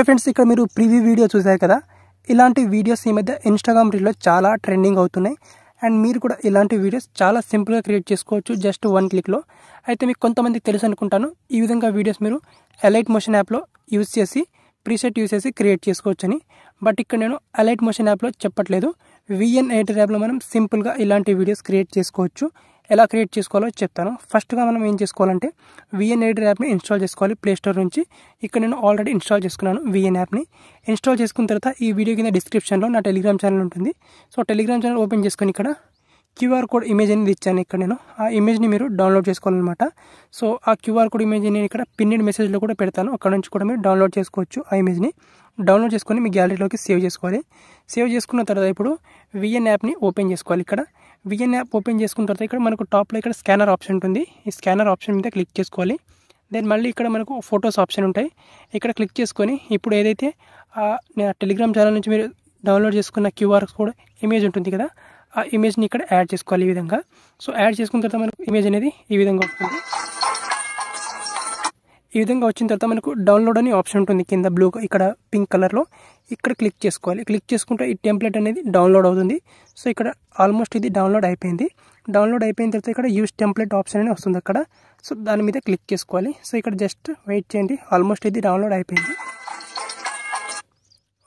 okay friends ఇక్కడ మీరు preview video చూసారు కదా ఇలాంటి వీడియోస్ ఈ మధ్య ఇన్స్టాగ్రామ్ రీల్లో చాలా ట్రెండింగ్ అవుతున్నాయి అండ్ మీరు కూడా ఇలాంటి వీడియోస్ చాలా సింపుల్గా క్రియేట్ చేసుకోవచ్చు జస్ట్ వన్ క్లిక్లో అయితే మీకు కొంతమందికి తెలుసు అనుకుంటాను ఈ విధంగా వీడియోస్ మీరు ఎలైట్ మోషన్ యాప్లో యూస్ చేసి ప్రీసెట్ యూస్ చేసి క్రియేట్ చేసుకోవచ్చు అని బట్ ఇక్కడ నేను అలైట్ మోషన్ యాప్లో చెప్పట్లేదు విఎన్ ఎయిటర్ యాప్లో మనం సింపుల్గా ఇలాంటి వీడియోస్ క్రియేట్ చేసుకోవచ్చు ఎలా క్రియేట్ చేసుకోవాలో చెప్తాను ఫస్ట్గా మనం ఏం చేసుకోవాలంటే విఎన్ ఎడిటర్ యాప్ని ఇన్స్టాల్ చేసుకోవాలి ప్లేస్టోర్ నుంచి ఇక్కడ నేను ఆల్రెడీ ఇన్స్టాల్ చేసుకున్నాను విఎన్ యాప్ని ఇన్స్టాల్ చేసుకున్న తర్వాత ఈ వీడియో కింద డిస్క్రిప్షన్లో నా టెలిగ్రామ్ ఛానల్ ఉంటుంది సో టెలిగ్రామ్ ఛానల్ ఓపెన్ చేసుకొని ఇక్కడ క్యూఆర్ కోడ్ ఇమేజ్ అనేది ఇచ్చాను ఇక్కడ నేను ఆ ఇమేజ్ని మీరు డౌన్లోడ్ చేసుకోవాలన్నమాట సో ఆ క్యూఆర్ కోడ్ ఇమేజ్ నేను ఇక్కడ పిన్నెడ్ మెసేజ్లో కూడా పెడతాను అక్కడ నుంచి కూడా మీరు డౌన్లోడ్ చేసుకోవచ్చు ఆ ఇమేజ్ని డౌన్లోడ్ చేసుకొని మీ గ్యాలరీలోకి సేవ్ చేసుకోవాలి సేవ్ చేసుకున్న తర్వాత ఇప్పుడు విఎన్ యాప్ని ఓపెన్ చేసుకోవాలి ఇక్కడ విఎన్ యాప్ ఓపెన్ చేసుకున్న తర్వాత ఇక్కడ మనకు టాప్లో ఇక్కడ స్కానర్ ఆప్షన్ ఉంటుంది ఈ స్కానర్ ఆప్షన్ మీద క్లిక్ చేసుకోవాలి దెన్ మళ్ళీ ఇక్కడ మనకు ఫొటోస్ ఆప్షన్ ఉంటాయి ఇక్కడ క్లిక్ చేసుకొని ఇప్పుడు ఏదైతే టెలిగ్రామ్ ఛానల్ నుంచి మీరు డౌన్లోడ్ చేసుకున్న క్యూఆర్ కోడ్ ఇమేజ్ ఉంటుంది కదా ఆ ఇమేజ్ని ఇక్కడ యాడ్ చేసుకోవాలి ఈ విధంగా సో యాడ్ చేసుకున్న తర్వాత మనకు ఇమేజ్ అనేది ఈ విధంగా ఉంటుంది ఈ విధంగా వచ్చిన తర్వాత మనకు డౌన్లోడ్ అనే ఆప్షన్ ఉంటుంది కింద బ్లూ ఇక్కడ పింక్ కలర్లో ఇక్కడ క్లిక్ చేసుకోవాలి క్లిక్ చేసుకుంటే ఈ టెంప్లెట్ అనేది డౌన్లోడ్ అవుతుంది సో ఇక్కడ ఆల్మోస్ట్ ఇది డౌన్లోడ్ అయిపోయింది డౌన్లోడ్ అయిపోయిన తర్వాత ఇక్కడ యూస్ టెంప్లెట్ ఆప్షన్ అని వస్తుంది అక్కడ సో దాని మీద క్లిక్ చేసుకోవాలి సో ఇక్కడ జస్ట్ వెయిట్ చేయండి ఆల్మోస్ట్ ఇది డౌన్లోడ్ అయిపోయింది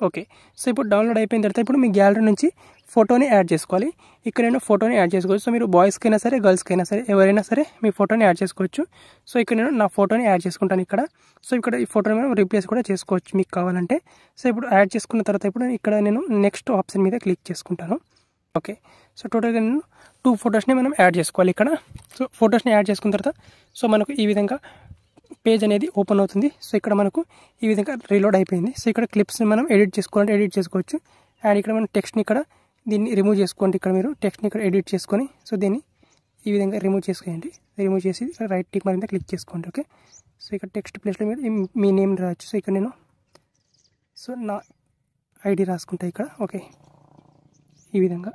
ఓకే సో ఇప్పుడు డౌన్లోడ్ అయిపోయిన తర్వాత ఇప్పుడు మీ గ్యాలరీ నుంచి ఫోటోని యాడ్ చేసుకోవాలి ఇక్కడ నేను ఫోటోని యాడ్ చేసుకోవచ్చు సో మీరు బాయ్స్కైనా సరే గర్ల్స్కైనా సరే ఎవరైనా సరే మీ ఫోటోని యాడ్ చేసుకోవచ్చు సో ఇక్కడ నేను నా ఫోటోని యాడ్ చేసుకుంటాను ఇక్కడ సో ఇక్కడ ఈ ఫోటోని మనం రీప్లేస్ కూడా చేసుకోవచ్చు మీకు కావాలంటే సో ఇప్పుడు యాడ్ చేసుకున్న తర్వాత ఇప్పుడు ఇక్కడ నేను నెక్స్ట్ ఆప్షన్ మీద క్లిక్ చేసుకుంటాను ఓకే సో టోటల్గా నేను టూ ఫొటోస్ని మనం యాడ్ చేసుకోవాలి ఇక్కడ సో ఫొటోస్ని యాడ్ చేసుకున్న తర్వాత సో మనకు ఈ విధంగా పేజ్ అనేది ఓపెన్ అవుతుంది సో ఇక్కడ మనకు ఈ విధంగా రీలోడ్ అయిపోయింది సో ఇక్కడ క్లిప్స్ని మనం ఎడిట్ చేసుకోవాలంటే ఎడిట్ చేసుకోవచ్చు అండ్ ఇక్కడ మనం టెక్స్ట్ని ఇక్కడ దీన్ని రిమూవ్ చేసుకోండి ఇక్కడ మీరు టెక్స్ట్ని ఇక్కడ ఎడిట్ చేసుకొని సో దీన్ని ఈ విధంగా రిమూవ్ చేసుకోండి రిమూవ్ చేసి రైట్ టిక్ మరింత క్లిక్ చేసుకోండి ఓకే సో ఇక్కడ టెక్స్ట్ ప్లేస్లో మీరు మీ నేమ్ రావచ్చు సో ఇక్కడ నేను సో నా ఐడి రాసుకుంటా ఇక్కడ ఓకే ఈ విధంగా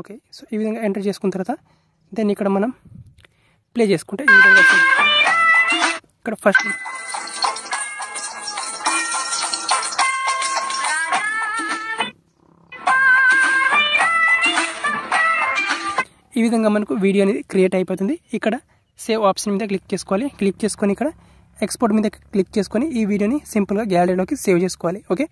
ఓకే సో ఈ విధంగా ఎంటర్ చేసుకున్న తర్వాత దెన్ ఇక్కడ మనం ప్లే చేసుకుంటే ఈ విధంగా ఇక్కడ ఫస్ట్ ఈ విధంగా మనకు వీడియో అనేది క్రియేట్ అయిపోతుంది ఇక్కడ సేవ్ ఆప్షన్ మీద క్లిక్ చేసుకోవాలి క్లిక్ చేసుకొని ఇక్కడ ఎక్స్పోర్ట్ మీద క్లిక్ చేసుకొని ఈ వీడియోని సింపుల్గా గ్యాలరీలోకి సేవ్ చేసుకోవాలి ఓకే